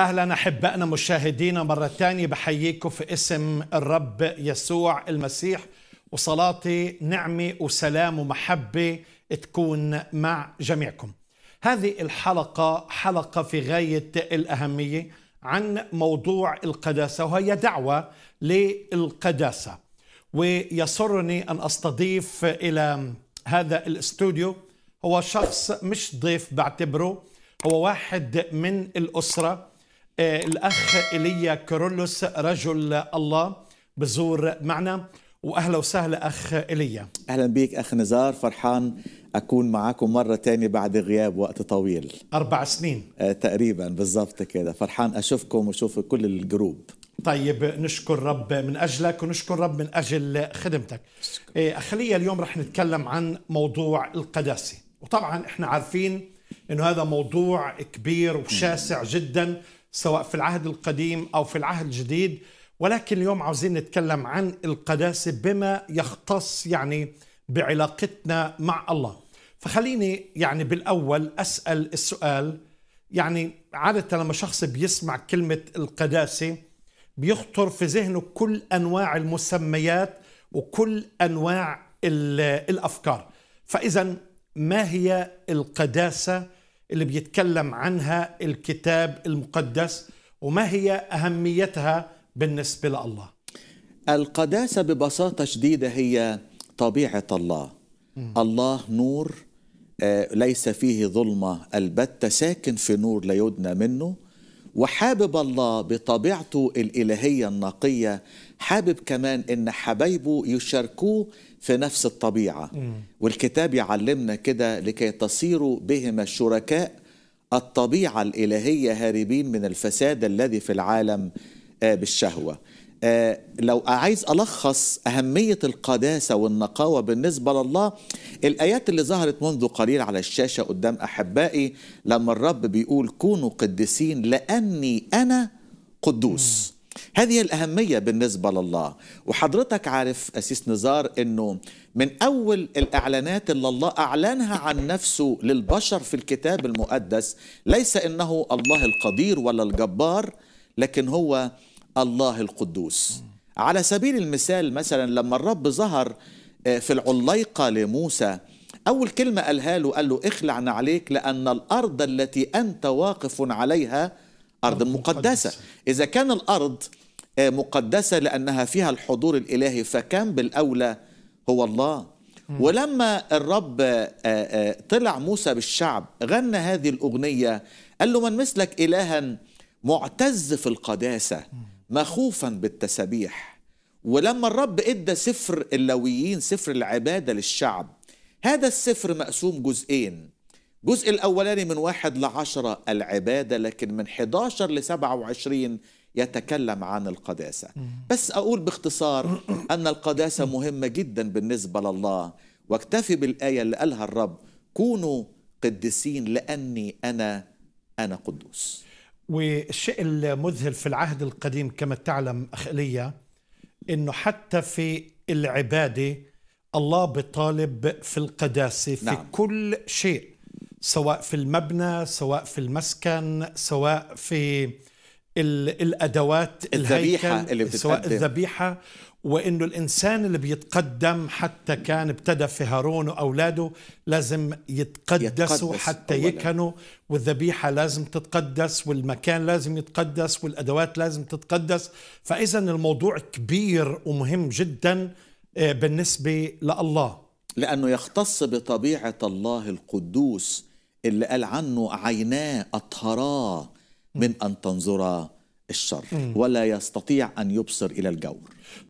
اهلا احبائنا مشاهدينا مره ثانيه بحييكم في اسم الرب يسوع المسيح وصلاتي نعمه وسلام ومحبه تكون مع جميعكم. هذه الحلقه حلقه في غايه الاهميه عن موضوع القداسه وهي دعوه للقداسه. ويسرني ان استضيف الى هذا الاستوديو هو شخص مش ضيف بعتبره هو واحد من الاسره الأخ إيليا كارولوس رجل الله بزور معنا واهلا وسهلا اخ ايليا اهلا بك اخ نزار فرحان اكون معكم مره تانية بعد غياب وقت طويل اربع سنين آه، تقريبا بالضبط كده فرحان اشوفكم واشوف كل الجروب طيب نشكر رب من اجلك ونشكر رب من اجل خدمتك آه اخليه اليوم رح نتكلم عن موضوع القداسه وطبعا احنا عارفين انه هذا موضوع كبير وشاسع جدا سواء في العهد القديم او في العهد الجديد ولكن اليوم عاوزين نتكلم عن القداسه بما يختص يعني بعلاقتنا مع الله فخليني يعني بالاول اسال السؤال يعني عاده لما شخص بيسمع كلمه القداسه بيخطر في ذهنه كل انواع المسميات وكل انواع الافكار فاذا ما هي القداسه اللي بيتكلم عنها الكتاب المقدس وما هي أهميتها بالنسبة لله القداسة ببساطة شديدة هي طبيعة الله م. الله نور آه، ليس فيه ظلمة البتة ساكن في نور لا يدنى منه وحابب الله بطبيعته الإلهية النقية حابب كمان إن حبايبه يشاركوه في نفس الطبيعة والكتاب يعلمنا كده لكي تصيروا بهما الشركاء الطبيعة الإلهية هاربين من الفساد الذي في العالم آه، بالشهوة آه، لو عايز ألخص أهمية القداسة والنقاوة بالنسبة لله الآيات اللي ظهرت منذ قليل على الشاشة قدام أحبائي لما الرب بيقول كونوا قدسين لأني أنا قدوس هذه الأهمية بالنسبة لله وحضرتك عارف أسيس نزار أنه من أول الإعلانات اللي الله أعلنها عن نفسه للبشر في الكتاب المقدس ليس أنه الله القدير ولا الجبار لكن هو الله القدوس على سبيل المثال مثلا لما الرب ظهر آه، في العليقة لموسى أول كلمة قالها له قال له اخلع نعليك لأن الأرض التي أنت واقف عليها أرض مقدسة إذا كان الأرض آه، مقدسة لأنها فيها الحضور الإلهي فكان بالأولى هو الله ولما الرب آه، طلع موسى بالشعب غنى هذه الأغنية قال له من مثلك إلها معتز في القداسة مخوفا بالتسابيح ولما الرب ادى سفر اللويين سفر العباده للشعب هذا السفر مقسوم جزئين الجزء الاولاني من واحد لعشرة العباده لكن من 11 ل 27 يتكلم عن القداسه بس اقول باختصار ان القداسه مهمه جدا بالنسبه لله واكتفي بالايه اللي قالها الرب كونوا قدسين لاني انا انا قدوس والشيء المذهل في العهد القديم كما تعلم أخ أنه حتى في العبادة الله بطالب في القداسة في نعم. كل شيء سواء في المبنى سواء في المسكن سواء في الادوات الذبيحه اللي بتتقدم سواء الذبيحه وانه الانسان اللي بيتقدم حتى كان ابتدى في هارون واولاده لازم يتقدسوا يتقدس حتى أولا. يكنوا والذبيحه لازم تتقدس والمكان لازم يتقدس والادوات لازم تتقدس فاذا الموضوع كبير ومهم جدا آه، بالنسبه لله لانه يختص بطبيعه الله القدوس اللي قال عنه عيناه اطهراه من أن تنظر الشر ولا يستطيع أن يبصر إلى الجور